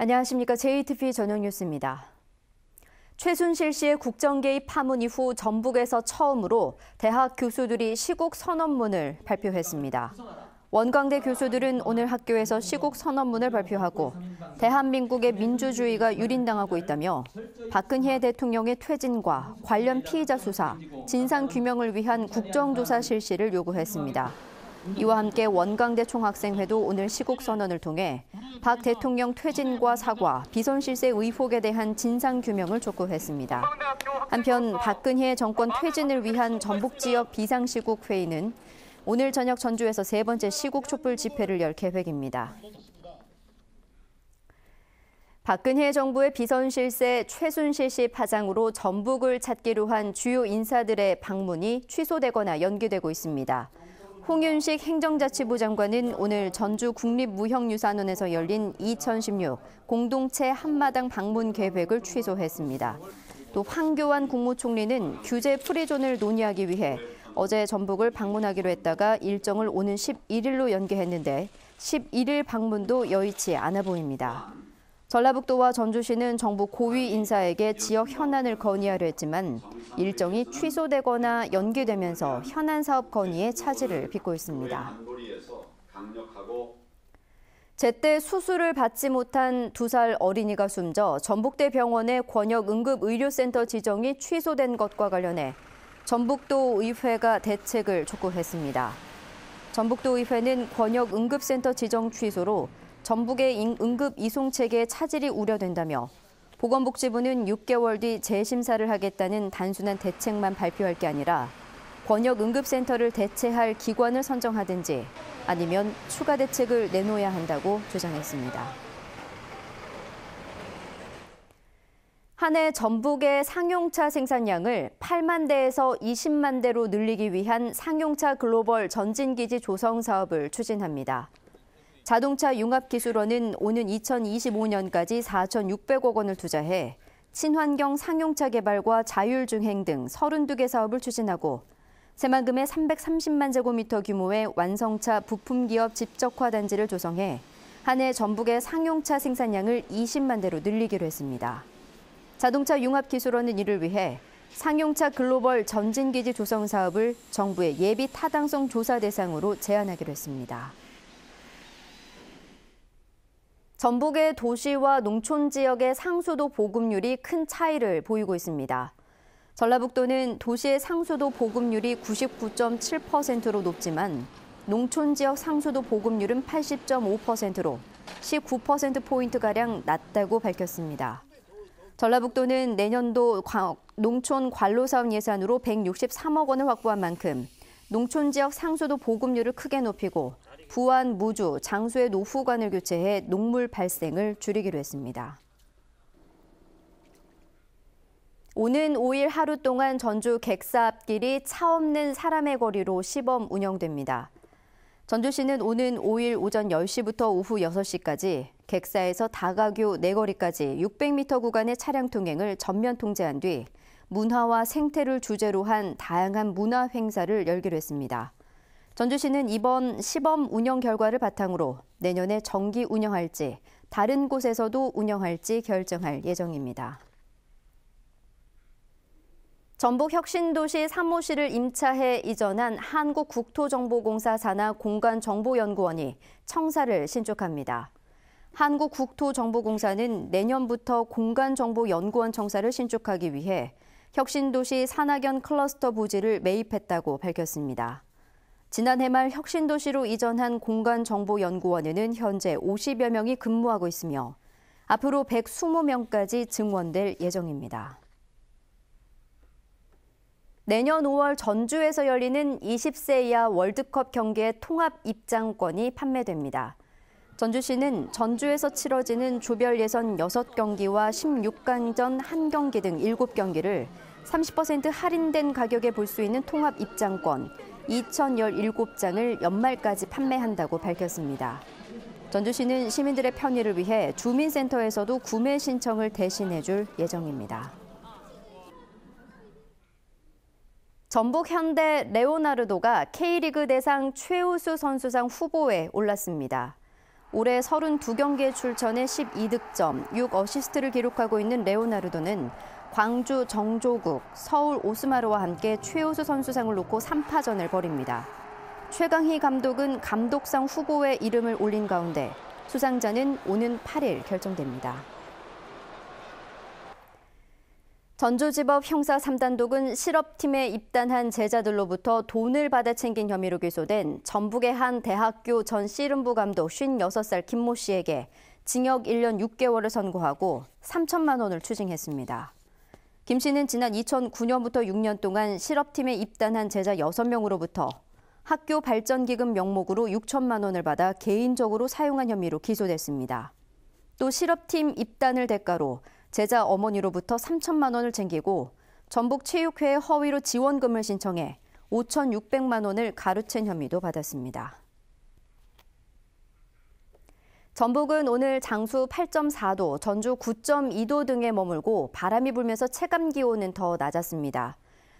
안녕하십니까. JTV 전용 뉴스입니다. 최순실 씨의 국정 개입 파문 이후 전북에서 처음으로 대학 교수들이 시국 선언문을 발표했습니다. 원광대 교수들은 오늘 학교에서 시국 선언문을 발표하고 대한민국의 민주주의가 유린당하고 있다며 박근혜 대통령의 퇴진과 관련 피의자 수사, 진상 규명을 위한 국정조사 실시를 요구했습니다. 이와 함께 원광대 총학생회도 오늘 시국 선언을 통해 박 대통령 퇴진과 사과, 비선실세 의혹에 대한 진상 규명을 촉구했습니다. 한편 박근혜 정권 퇴진을 위한 전북 지역 비상시국 회의는 오늘 저녁 전주에서 세 번째 시국 촛불 집회를 열 계획입니다. 박근혜 정부의 비선실세 최순실 씨 파장으로 전북을 찾기로 한 주요 인사들의 방문이 취소되거나 연기되고 있습니다. 홍윤식 행정자치부 장관은 오늘 전주 국립무형유산원에서 열린 2016 공동체 한마당 방문 계획을 취소했습니다. 또 황교안 국무총리는 규제 프리존을 논의하기 위해 어제 전북을 방문하기로 했다가 일정을 오는 11일로 연기했는데 11일 방문도 여의치 않아 보입니다. 전라북도와 전주시는 정부 고위 인사에게 지역 현안을 건의하려 했지만 일정이 취소되거나 연기되면서 현안 사업 건의에 차질을 빚고 있습니다. 제때 수술을 받지 못한 두 살 어린이가 숨져 전북대 병원의 권역 응급 의료센터 지정이 취소된 것과 관련해 전북도 의회가 대책을 촉구했습니다. 전북도 의회는 권역 응급센터 지정 취소로 전북의 응급 이송 체계 차질이 우려된다며 보건복지부는 6개월 뒤 재심사를 하겠다는 단순한 대책만 발표할 게 아니라 권역 응급센터를 대체할 기관을 선정하든지 아니면 추가 대책을 내놓아야 한다고 주장했습니다. 한해 전북의 상용차 생산량을 8만 대에서 20만 대로 늘리기 위한 상용차 글로벌 전진기지 조성 사업을 추진합니다. 자동차 융합기술원은 오는 2025년까지 4,600억 원을 투자해 친환경 상용차 개발과 자율주행 등 32개 사업을 추진하고 새만금의 330만 제곱미터 규모의 완성차 부품기업 집적화 단지를 조성해 한 해 전북의 상용차 생산량을 20만 대로 늘리기로 했습니다. 자동차 융합기술원은 이를 위해 상용차 글로벌 전진기지 조성 사업을 정부의 예비 타당성 조사 대상으로 제안하기로 했습니다. 전북의 도시와 농촌 지역의 상수도 보급률이 큰 차이를 보이고 있습니다. 전라북도는 도시의 상수도 보급률이 99.7%로 높지만 농촌 지역 상수도 보급률은 80.5%로 19%포인트가량 낮다고 밝혔습니다. 전라북도는 내년도 농촌 관로사업 예산으로 163억 원을 확보한 만큼 농촌 지역 상수도 보급률을 크게 높이고 부안, 무주, 장수의 노후관을 교체해 녹물 발생을 줄이기로 했습니다. 오는 5일 하루 동안 전주 객사 앞길이 차 없는 사람의 거리로 시범 운영됩니다. 전주시는 오는 5일 오전 10시부터 오후 6시까지 객사에서 다가교 내거리까지 600m 구간의 차량 통행을 전면 통제한 뒤 문화와 생태를 주제로 한 다양한 문화 행사를 열기로 했습니다. 전주시는 이번 시범 운영 결과를 바탕으로 내년에 정기 운영할지 다른 곳에서도 운영할지 결정할 예정입니다. 전북 혁신도시 사무실을 임차해 이전한 한국국토정보공사 산하 공간정보연구원이 청사를 신축합니다. 한국국토정보공사는 내년부터 공간정보연구원 청사를 신축하기 위해 혁신도시 산하견 클러스터 부지를 매입했다고 밝혔습니다. 지난해 말 혁신도시로 이전한 공간정보연구원에는 현재 50여 명이 근무하고 있으며 앞으로 120명까지 증원될 예정입니다. 내년 5월 전주에서 열리는 20세 이하 월드컵 경기의 통합 입장권이 판매됩니다. 전주시는 전주에서 치러지는 조별 예선 6경기와 16강전 1경기 등 7경기를 30% 할인된 가격에 볼 수 있는 통합 입장권 2,017장을 연말까지 판매한다고 밝혔습니다. 전주시는 시민들의 편의를 위해 주민센터에서도 구매 신청을 대신해 줄 예정입니다. 전북 현대 레오나르도가 K리그 대상 최우수 선수상 후보에 올랐습니다. 올해 32경기에 출전해 12득점, 6어시스트를 기록하고 있는 레오나르도는 광주 정조국, 서울 오스마르와 함께 최우수 선수상을 놓고 3파전을 벌입니다. 최강희 감독은 감독상 후보에 이름을 올린 가운데 수상자는 오는 8일 결정됩니다. 전주지법 형사 3단독은 실업팀에 입단한 제자들로부터 돈을 받아 챙긴 혐의로 기소된 전북의 한 대학교 전 씨름부 감독 56살 김모 씨에게 징역 1년 6개월을 선고하고 3천만 원을 추징했습니다. 김 씨는 지난 2009년부터 6년 동안 실업팀에 입단한 제자 6명으로부터 학교 발전기금 명목으로 6천만 원을 받아 개인적으로 사용한 혐의로 기소됐습니다. 또 실업팀 입단을 대가로 제자 어머니로부터 3천만 원을 챙기고 전북체육회의 허위로 지원금을 신청해 5,600만 원을 가르친 혐의도 받았습니다. 전북은 오늘 장수 8.4도, 전주 9.2도 등에 머물고 바람이 불면서 체감 기온은 더 낮았습니다.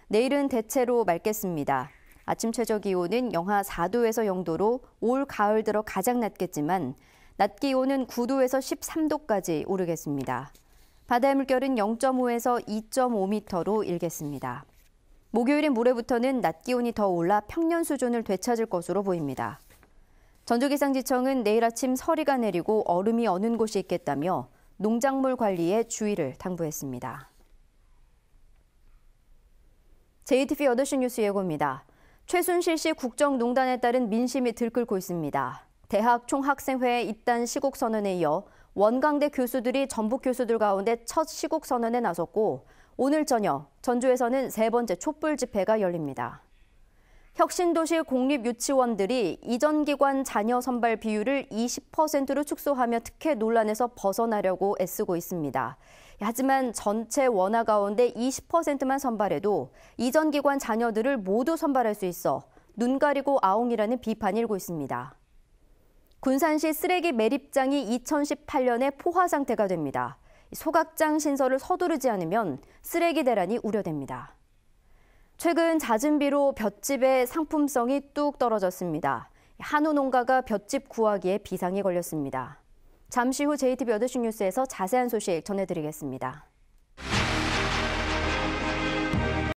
내일은 대체로 맑겠습니다. 아침 최저 기온은 영하 4도에서 0도로 올 가을 들어 가장 낮겠지만 낮 기온은 9도에서 13도까지 오르겠습니다. 바다의 물결은 0.5에서 2.5m로 일겠습니다. 목요일인 모레부터는 낮 기온이 더 올라 평년 수준을 되찾을 것으로 보입니다. 전주기상지청은 내일 아침 서리가 내리고 얼음이 어는 곳이 있겠다며 농작물 관리에 주의를 당부했습니다. JTV 8시 뉴스 예고입니다. 최순실 씨 국정농단에 따른 민심이 들끓고 있습니다. 대학 총학생회 입단 시국 선언에 이어 원광대 교수들이 전북 교수들 가운데 첫 시국 선언에 나섰고 오늘 저녁 전주에서는 세 번째 촛불 집회가 열립니다. 혁신도시 공립유치원들이 이전 기관 자녀 선발 비율을 20%로 축소하며 특혜 논란에서 벗어나려고 애쓰고 있습니다. 하지만 전체 원화 가운데 20%만 선발해도 이전 기관 자녀들을 모두 선발할 수 있어 눈 가리고 아웅이라는 비판이 일고 있습니다. 군산시 쓰레기 매립장이 2018년에 포화 상태가 됩니다. 소각장 신설을 서두르지 않으면 쓰레기 대란이 우려됩니다. 최근 잦은 비로 볏집의 상품성이 뚝 떨어졌습니다. 한우 농가가 볏집 구하기에 비상이 걸렸습니다. 잠시 후 JTBC 뉴스에서 자세한 소식 전해드리겠습니다.